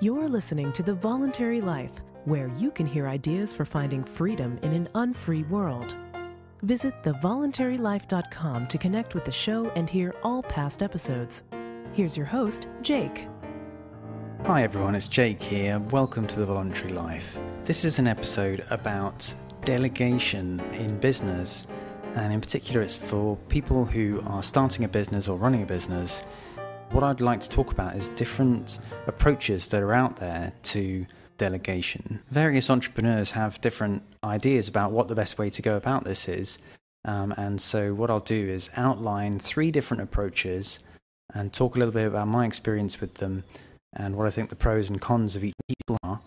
You're listening to The Voluntary Life, where you can hear ideas for finding freedom in an unfree world. Visit thevoluntarylife.com to connect with the show and hear all past episodes. Here's your host, Jake. Hi everyone, it's Jake here. Welcome to The Voluntary Life. This is an episode about delegation in business, and in particular, it's for people who are starting a business or running a business what I'd like to talk about is different approaches that are out there to delegation. Various entrepreneurs have different ideas about what the best way to go about this is. Um, and so, what I'll do is outline three different approaches and talk a little bit about my experience with them and what I think the pros and cons of each are.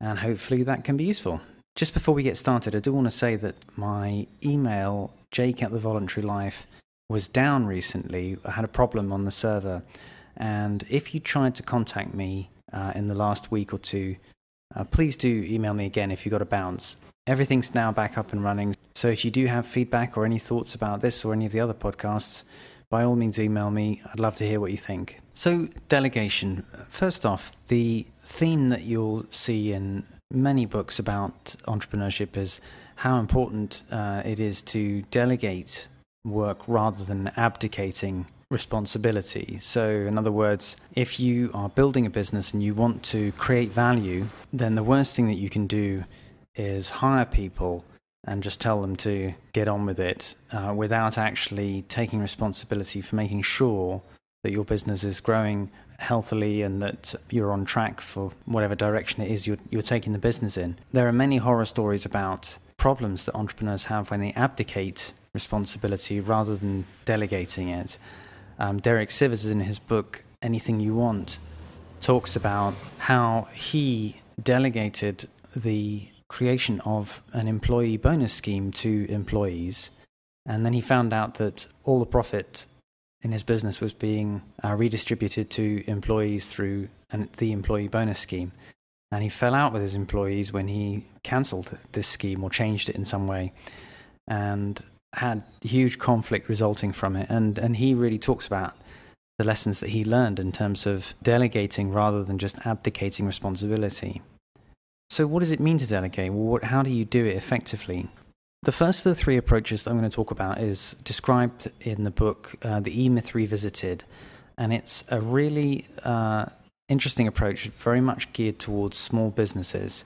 And hopefully, that can be useful. Just before we get started, I do want to say that my email, jake at the voluntary life, was down recently. I had a problem on the server. And if you tried to contact me uh, in the last week or two, uh, please do email me again if you got a bounce. Everything's now back up and running. So if you do have feedback or any thoughts about this or any of the other podcasts, by all means email me. I'd love to hear what you think. So, delegation. First off, the theme that you'll see in many books about entrepreneurship is how important uh, it is to delegate work rather than abdicating responsibility. So, in other words, if you are building a business and you want to create value, then the worst thing that you can do is hire people and just tell them to get on with it uh, without actually taking responsibility for making sure that your business is growing healthily and that you're on track for whatever direction it is you're, you're taking the business in. There are many horror stories about problems that entrepreneurs have when they abdicate responsibility rather than delegating it. Um, Derek Sivers, in his book Anything You Want, talks about how he delegated the creation of an employee bonus scheme to employees. And then he found out that all the profit in his business was being uh, redistributed to employees through an, the employee bonus scheme. And he fell out with his employees when he cancelled this scheme or changed it in some way. And had huge conflict resulting from it. And, and he really talks about the lessons that he learned in terms of delegating rather than just abdicating responsibility. So, what does it mean to delegate? what, how do you do it effectively? The first of the three approaches that I'm going to talk about is described in the book, uh, The E Myth Revisited. And it's a really uh, interesting approach, very much geared towards small businesses.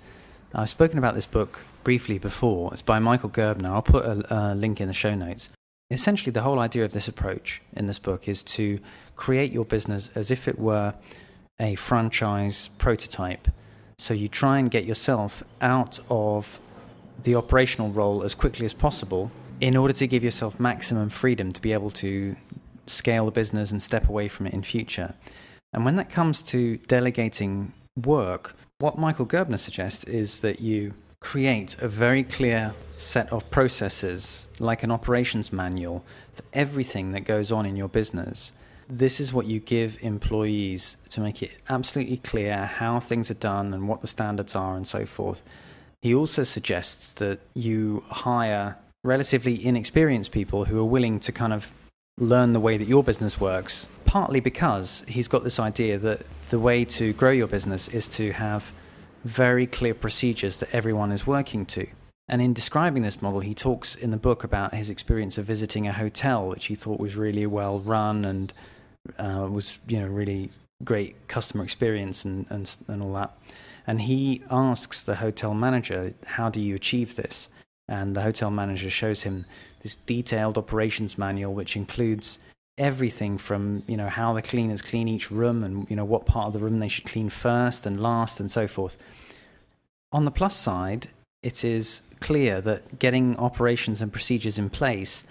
I've spoken about this book briefly before. It's by Michael Gerbner. I'll put a, a link in the show notes. Essentially, the whole idea of this approach in this book is to create your business as if it were a franchise prototype. So you try and get yourself out of the operational role as quickly as possible in order to give yourself maximum freedom to be able to scale the business and step away from it in future. And when that comes to delegating work, what Michael Gerbner suggests is that you create a very clear set of processes, like an operations manual, for everything that goes on in your business. This is what you give employees to make it absolutely clear how things are done and what the standards are and so forth. He also suggests that you hire relatively inexperienced people who are willing to kind of learn the way that your business works, partly because he's got this idea that the way to grow your business is to have very clear procedures that everyone is working to. And in describing this model, he talks in the book about his experience of visiting a hotel, which he thought was really well run and uh, was, you know, really great customer experience and, and, and all that. And he asks the hotel manager, How do you achieve this? And the hotel manager shows him this detailed operations manual, which includes everything from you know how the cleaners clean each room and you know what part of the room they should clean first and last and so forth. On the plus side, it is clear that getting operations and procedures in place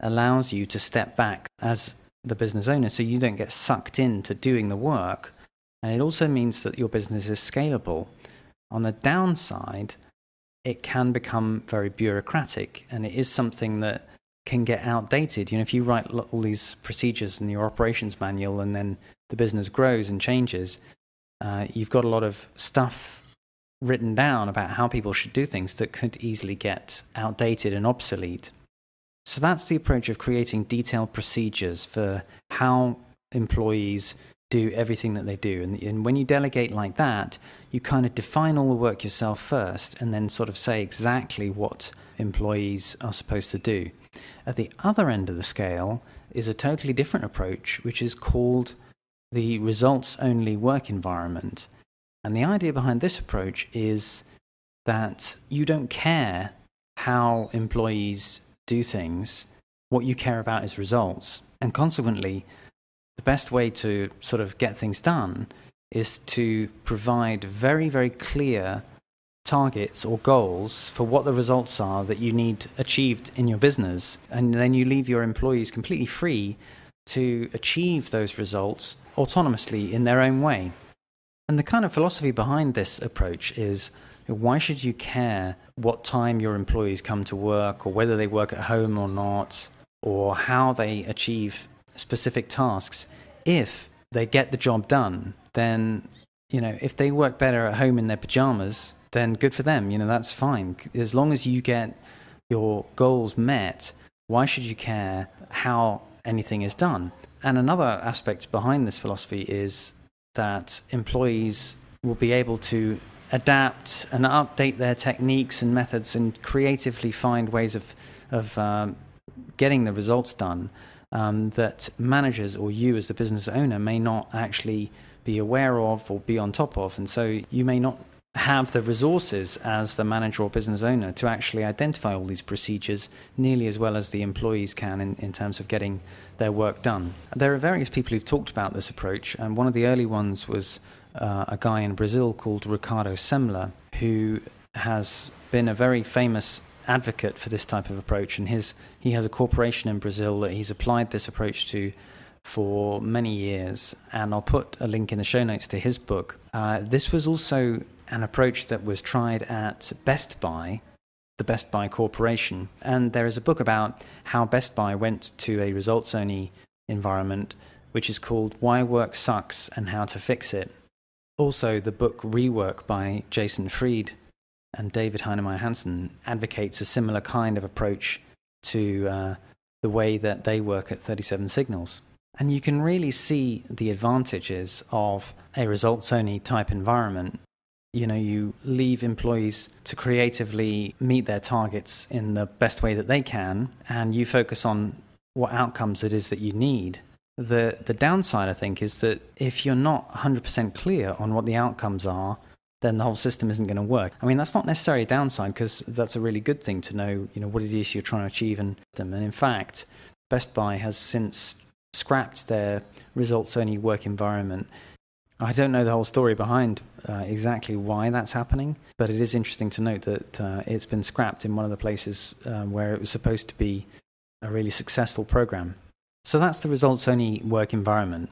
allows you to step back as the business owner so you don't get sucked into doing the work. And it also means that your business is scalable. On the downside, it can become very bureaucratic, and it is something that can get outdated. You know, if you write all these procedures in your operations manual and then the business grows and changes, uh, you've got a lot of stuff written down about how people should do things that could easily get outdated and obsolete. So that's the approach of creating detailed procedures for how employees do everything that they do. And, and when you delegate like that, you kind of define all the work yourself first and then sort of say exactly what employees are supposed to do. At the other end of the scale is a totally different approach, which is called the results only work environment. And the idea behind this approach is that you don't care how employees do things, what you care about is results. And consequently, the best way to sort of get things done is to provide very, very clear targets or goals for what the results are that you need achieved in your business. And then you leave your employees completely free to achieve those results autonomously in their own way. And the kind of philosophy behind this approach is why should you care what time your employees come to work or whether they work at home or not or how they achieve specific tasks. If they get the job done, then, you know, if they work better at home in their pajamas, then good for them. You know, that's fine. As long as you get your goals met, why should you care how anything is done? And another aspect behind this philosophy is that employees will be able to adapt and update their techniques and methods and creatively find ways of, of um, getting the results done um, that managers or you as the business owner may not actually be aware of or be on top of. And so you may not have the resources as the manager or business owner to actually identify all these procedures nearly as well as the employees can in, in terms of getting their work done. There are various people who've talked about this approach, and one of the early ones was uh, a guy in Brazil called Ricardo Semler, who has been a very famous advocate for this type of approach, and his he has a corporation in Brazil that he's applied this approach to for many years. And I'll put a link in the show notes to his book. Uh, this was also an approach that was tried at Best Buy, the Best Buy Corporation, and there is a book about how Best Buy went to a results-only environment, which is called "Why Work Sucks and How to Fix It." Also, the book Rework by Jason Fried and David Heinemeier Hansen advocates a similar kind of approach to uh, the way that they work at 37 Signals. And you can really see the advantages of a results only type environment. You know, you leave employees to creatively meet their targets in the best way that they can, and you focus on what outcomes it is that you need. The, the downside, I think, is that if you're not 100% clear on what the outcomes are, then the whole system isn't going to work. I mean, that's not necessarily a downside because that's a really good thing to know, you know, what it is you're trying to achieve and And in fact, Best Buy has since scrapped their results only work environment. I don't know the whole story behind uh, exactly why that's happening, but it is interesting to note that uh, it's been scrapped in one of the places uh, where it was supposed to be a really successful program. So that's the results only work environment.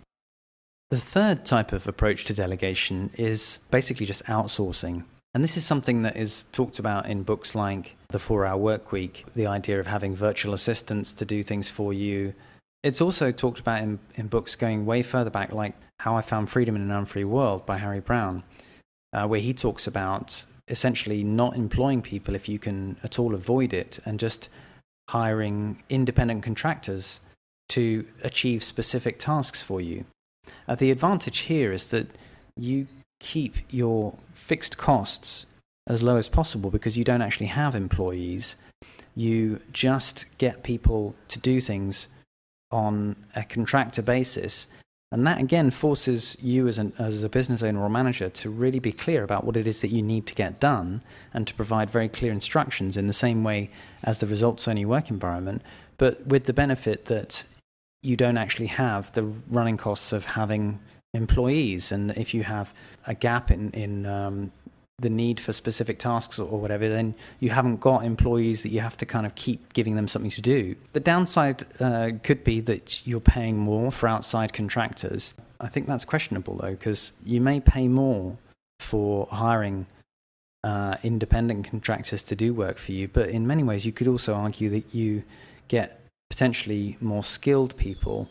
The third type of approach to delegation is basically just outsourcing. And this is something that is talked about in books like The Four Hour Work Week, the idea of having virtual assistants to do things for you. It's also talked about in, in books going way further back, like How I Found Freedom in an Unfree World by Harry Brown, uh, where he talks about essentially not employing people if you can at all avoid it and just hiring independent contractors to achieve specific tasks for you. Uh, the advantage here is that you keep your fixed costs as low as possible because you don't actually have employees. You just get people to do things on a contractor basis. And that again forces you as, an, as a business owner or manager to really be clear about what it is that you need to get done and to provide very clear instructions in the same way as the results only work environment, but with the benefit that you don't actually have the running costs of having employees. And if you have a gap in, in um, the need for specific tasks or whatever, then you haven't got employees that you have to kind of keep giving them something to do. The downside uh, could be that you're paying more for outside contractors. I think that's questionable though, because you may pay more for hiring uh, independent contractors to do work for you, but in many ways, you could also argue that you get potentially more skilled people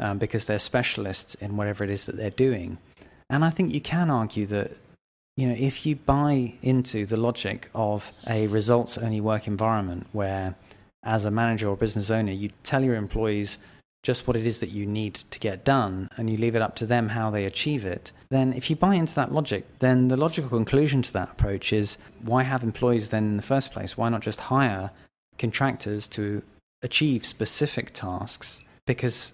um, because they're specialists in whatever it is that they're doing. And I think you can argue that you know if you buy into the logic of a results only work environment where as a manager or business owner you tell your employees just what it is that you need to get done and you leave it up to them how they achieve it, then if you buy into that logic, then the logical conclusion to that approach is why have employees then in the first place? Why not just hire contractors to achieve specific tasks because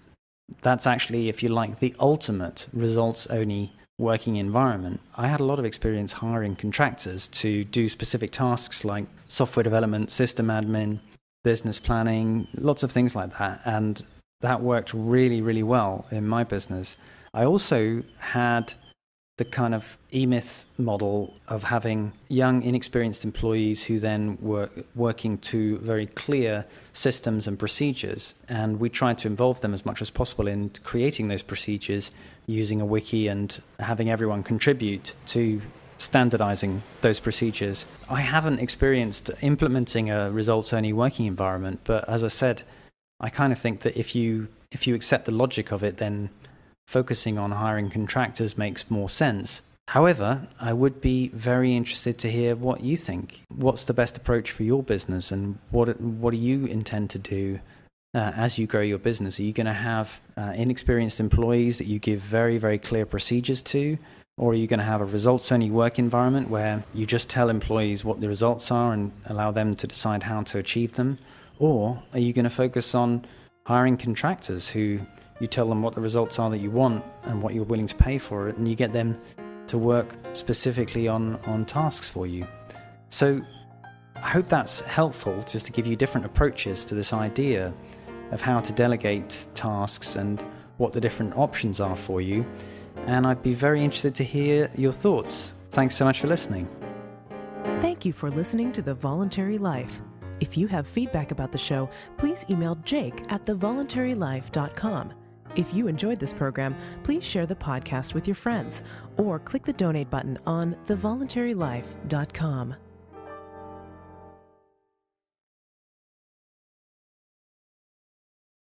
that's actually, if you like, the ultimate results only working environment. I had a lot of experience hiring contractors to do specific tasks like software development, system admin, business planning, lots of things like that. And that worked really, really well in my business. I also had the kind of emyth model of having young inexperienced employees who then were working to very clear systems and procedures and we tried to involve them as much as possible in creating those procedures using a wiki and having everyone contribute to standardizing those procedures i haven't experienced implementing a results only working environment but as i said i kind of think that if you if you accept the logic of it then focusing on hiring contractors makes more sense. However, I would be very interested to hear what you think. What's the best approach for your business, and what what do you intend to do uh, as you grow your business? Are you going to have uh, inexperienced employees that you give very very clear procedures to, or are you going to have a results only work environment where you just tell employees what the results are and allow them to decide how to achieve them, or are you going to focus on hiring contractors who you tell them what the results are that you want and what you're willing to pay for it, and you get them to work specifically on, on tasks for you. So I hope that's helpful just to give you different approaches to this idea of how to delegate tasks and what the different options are for you. And I'd be very interested to hear your thoughts. Thanks so much for listening. Thank you for listening to The Voluntary Life. If you have feedback about the show, please email jake at thevoluntarylife.com. If you enjoyed this program, please share the podcast with your friends or click the donate button on thevoluntarylife.com.